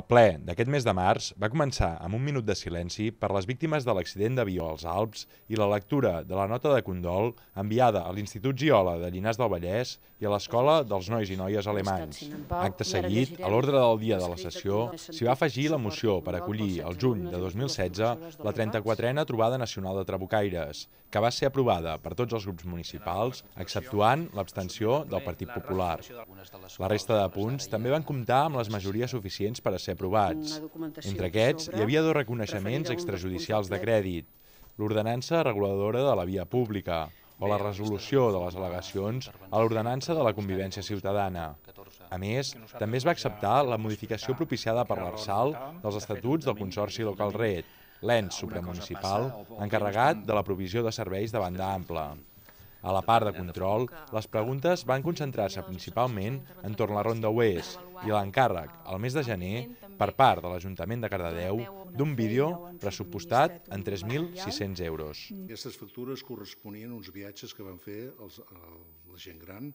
El ple d'aquest mes de març va començar amb un minut de silenci per les víctimes de l'accident d'avió als Alps i la lectura de la nota de condol enviada a l'Institut Giola de Llinars del Vallès i a l'Escola dels Nois i Noies Alemanys. Acte seguit, a l'ordre del dia de la sessió, s'hi va afegir la moció per acollir el juny de 2016 la 34a Trobada Nacional de Trabucaires, que va ser aprovada per tots els grups municipals, exceptuant l'abstenció del Partit Popular. La resta de punts també van comptar amb les majories suficients per a ser aprovats. Entre aquests, hi havia dos reconeixements extrajudicials de crèdit, l'ordenança reguladora de la via pública o la resolució de les al·legacions a l'ordenança de la convivència ciutadana. A més, també es va acceptar la modificació propiciada per l'Arsal dels estatuts del Consorci Local Red, l'ENS supramunicipal, encarregat de la provisió de serveis de banda ampla. A la part de control, les preguntes van concentrar-se principalment entorn la Ronda Oest, i l'encàrrec al mes de gener per part de l'Ajuntament de Cardedeu d'un vídeo pressupostat en 3.600 euros. Aquestes factures corresponien a uns viatges que van fer els, la gent gran